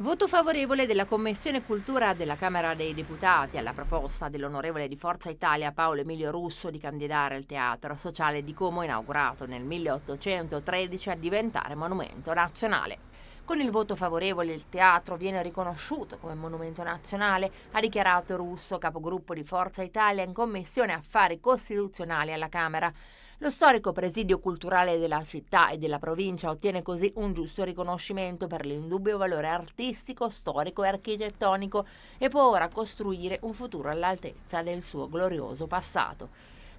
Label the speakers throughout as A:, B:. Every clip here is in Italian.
A: Voto favorevole della Commissione Cultura della Camera dei Deputati alla proposta dell'onorevole di Forza Italia Paolo Emilio Russo di candidare il Teatro Sociale di Como inaugurato nel 1813 a diventare monumento nazionale. Con il voto favorevole il teatro viene riconosciuto come monumento nazionale, ha dichiarato Russo, capogruppo di Forza Italia in Commissione Affari Costituzionali alla Camera. Lo storico presidio culturale della città e della provincia ottiene così un giusto riconoscimento per l'indubbio valore artistico, storico e architettonico e può ora costruire un futuro all'altezza del suo glorioso passato.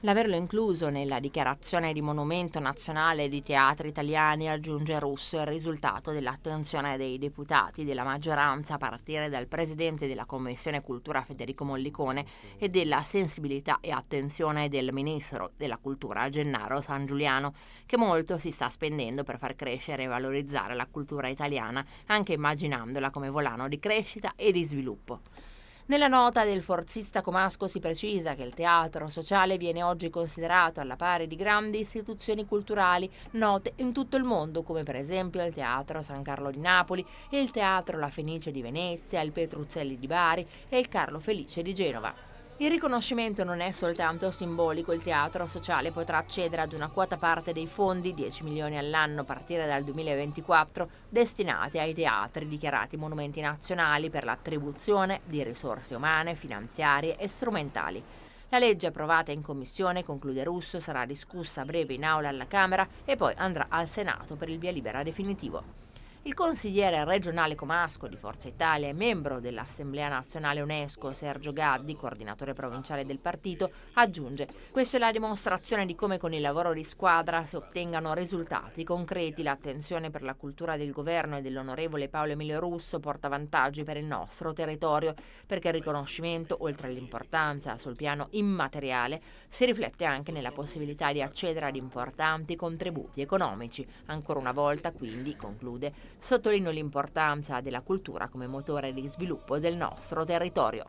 A: L'averlo incluso nella dichiarazione di monumento nazionale di teatri italiani aggiunge Russo è il risultato dell'attenzione dei deputati della maggioranza a partire dal presidente della Commissione Cultura Federico Mollicone e della sensibilità e attenzione del ministro della Cultura Gennaro San Giuliano, che molto si sta spendendo per far crescere e valorizzare la cultura italiana, anche immaginandola come volano di crescita e di sviluppo. Nella nota del forzista Comasco si precisa che il teatro sociale viene oggi considerato alla pari di grandi istituzioni culturali note in tutto il mondo, come per esempio il Teatro San Carlo di Napoli, il Teatro La Fenice di Venezia, il Petruzzelli di Bari e il Carlo Felice di Genova. Il riconoscimento non è soltanto simbolico, il teatro sociale potrà accedere ad una quota parte dei fondi, 10 milioni all'anno a partire dal 2024, destinati ai teatri dichiarati monumenti nazionali per l'attribuzione di risorse umane, finanziarie e strumentali. La legge approvata in commissione, conclude Russo, sarà discussa a breve in aula alla Camera e poi andrà al Senato per il via libera definitivo. Il consigliere regionale Comasco di Forza Italia e membro dell'Assemblea Nazionale UNESCO Sergio Gaddi, coordinatore provinciale del partito, aggiunge «Questa è la dimostrazione di come con il lavoro di squadra si ottengano risultati concreti. L'attenzione per la cultura del governo e dell'onorevole Paolo Emilio Russo porta vantaggi per il nostro territorio, perché il riconoscimento, oltre all'importanza sul piano immateriale, si riflette anche nella possibilità di accedere ad importanti contributi economici. Ancora una volta, quindi, conclude, Sottolineo l'importanza della cultura come motore di sviluppo del nostro territorio.